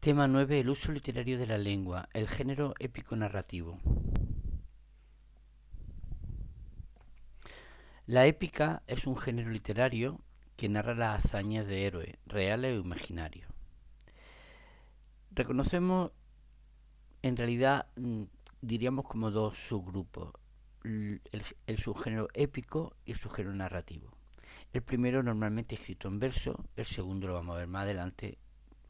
Tema 9. El uso literario de la lengua, el género épico-narrativo. La épica es un género literario que narra las hazañas de héroes, reales o imaginarios. Reconocemos, en realidad, mm, diríamos como dos subgrupos, el, subgénero épico y el subgénero narrativo. El primero normalmente escrito en verso, el segundo lo vamos a ver más adelante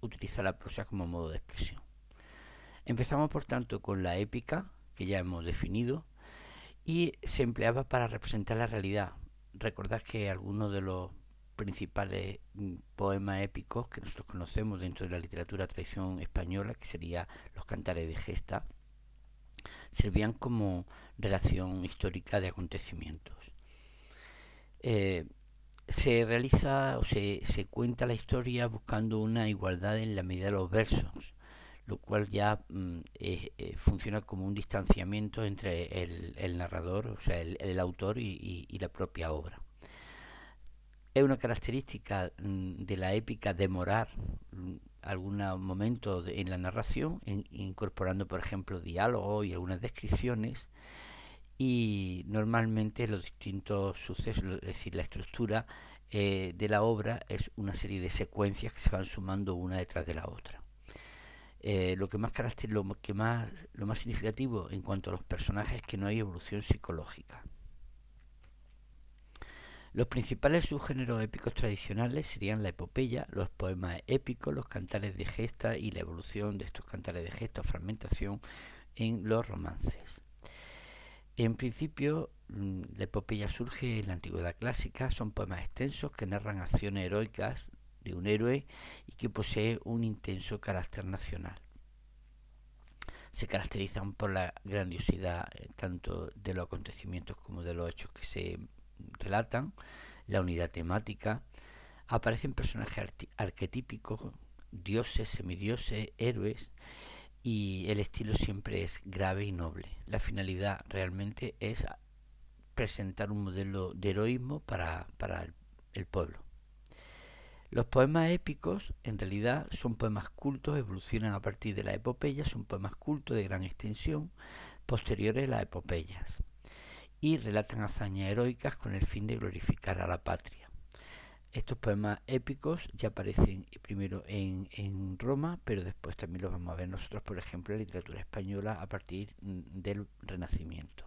utilizar la prosa como modo de expresión. Empezamos por tanto con la épica, que ya hemos definido, y se empleaba para representar la realidad. Recordad que algunos de los principales mm, poemas épicos que nosotros conocemos dentro de la literatura tradición española, que serían los cantares de gesta, servían como relación histórica de acontecimientos. Eh, se realiza o se, cuenta la historia buscando una igualdad en la medida de los versos, lo cual ya mm, eh, funciona como un distanciamiento entre el, narrador, o sea, el, autor y, la propia obra. Es una característica mm, de la épica demorar mm, algunos momentos en la narración, incorporando, por ejemplo, diálogos y algunas descripciones y normalmente los distintos sucesos, es decir, la estructura eh, de la obra es una serie de secuencias que se van sumando una detrás de la otra. Eh, lo, que más caracteriza, lo, que más, lo más significativo en cuanto a los personajes es que no hay evolución psicológica. Los principales subgéneros épicos tradicionales serían la epopeya, los poemas épicos, los cantares de gesta y la evolución de estos cantares de gesta o fragmentación en los romances. En principio, la mm, epopeya surge en la antigüedad clásica, son poemas extensos que narran acciones heroicas de un héroe y que posee un intenso carácter nacional. Se caracterizan por la grandiosidad eh, tanto de los acontecimientos como de los hechos que se relatan, la unidad temática, aparecen personajes arquetípicos, dioses, semidioses, héroes, y el estilo siempre es grave y noble. La finalidad realmente es presentar un modelo de heroísmo para, el, pueblo. Los poemas épicos en realidad son poemas cultos, evolucionan a partir de la epopeya, son poemas cultos de gran extensión, posteriores a las epopeyas, y relatan hazañas heroicas con el fin de glorificar a la patria. Estos poemas épicos ya aparecen primero en, Roma, pero después también los vamos a ver nosotros, por ejemplo, en la literatura española a partir mm, del Renacimiento.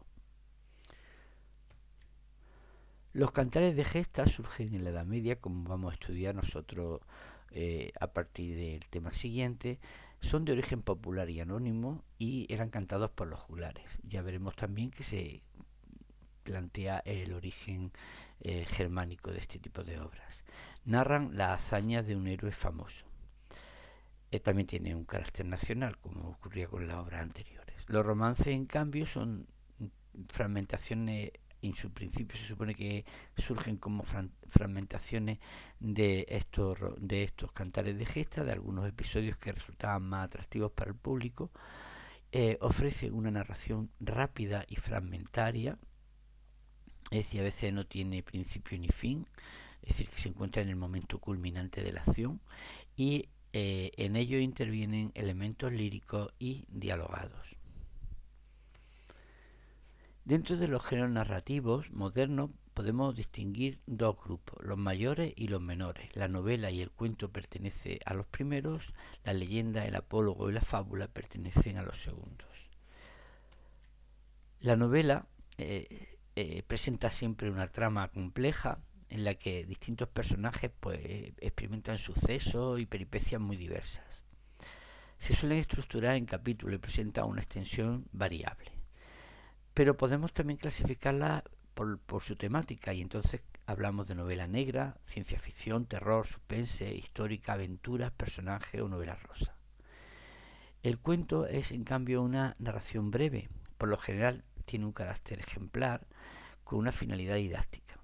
Los cantares de gesta surgen en la Edad Media, como vamos a estudiar nosotros eh, a partir del tema siguiente, son de origen popular y anónimo y eran cantados por los juglares. Ya veremos también que se plantea el origen eh, germánico de este tipo de obras. Narran la hazaña de un héroe famoso. Eh, también tiene un carácter nacional, como ocurría con las obras anteriores. Los romances, en cambio, son fragmentaciones en su principio se supone que surgen como fragmentaciones de estos, de estos cantares de gesta, de algunos episodios que resultaban más atractivos para el público, eh, ofrece una narración rápida y fragmentaria es decir, a veces no tiene principio ni fin, es decir, que se encuentra en el momento culminante de la acción y eh, en ello intervienen elementos líricos y dialogados. Dentro de los géneros narrativos modernos podemos distinguir dos grupos, los mayores y los menores. La novela y el cuento pertenecen a los primeros, la leyenda, el apólogo y la fábula pertenecen a los segundos. La novela eh, eh, presenta siempre una trama compleja en la que distintos personajes pues, experimentan sucesos y peripecias muy diversas. Se suelen estructurar en capítulos y presenta una extensión variable. Pero podemos también clasificarla por, por su temática y entonces hablamos de novela negra, ciencia ficción, terror, suspense, histórica, aventuras, personaje o novela rosa. El cuento es en cambio una narración breve, por lo general tiene un carácter ejemplar con una finalidad didáctica.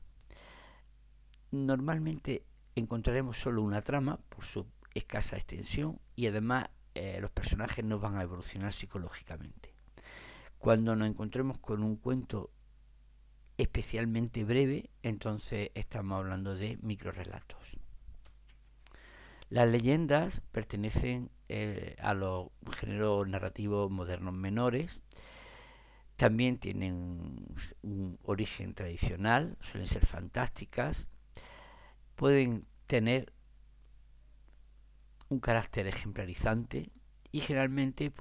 Normalmente encontraremos solo una trama por su escasa extensión y además eh, los personajes no van a evolucionar psicológicamente. Cuando nos encontremos con un cuento especialmente breve, entonces estamos hablando de microrelatos. Las leyendas pertenecen eh, a los géneros narrativos modernos menores también tienen un origen tradicional, suelen ser fantásticas, pueden tener un carácter ejemplarizante y generalmente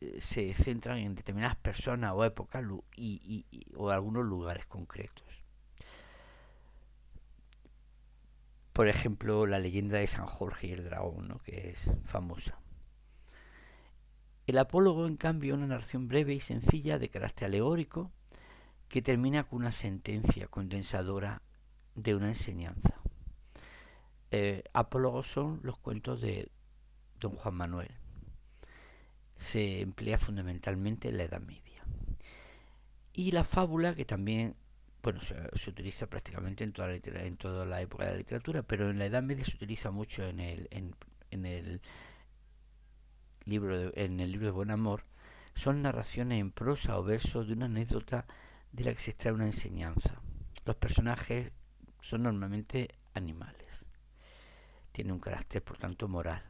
eh, se centran en determinadas personas o épocas o algunos lugares concretos. Por ejemplo, la leyenda de San Jorge y el dragón, que es famosa. El apólogo, en cambio, una narración breve y sencilla de carácter alegórico que termina con una sentencia condensadora de una enseñanza. Eh, apólogos son los cuentos de don Juan Manuel. Se emplea fundamentalmente en la Edad Media. Y la fábula, que también bueno, se, utiliza prácticamente en toda, la, en toda la época de la literatura, pero en la Edad Media se utiliza mucho en el, en el libro en el libro de Buen Amor, son narraciones en prosa o verso de una anécdota de la que se extrae una enseñanza. Los personajes son normalmente animales. tienen un carácter, por tanto, moral.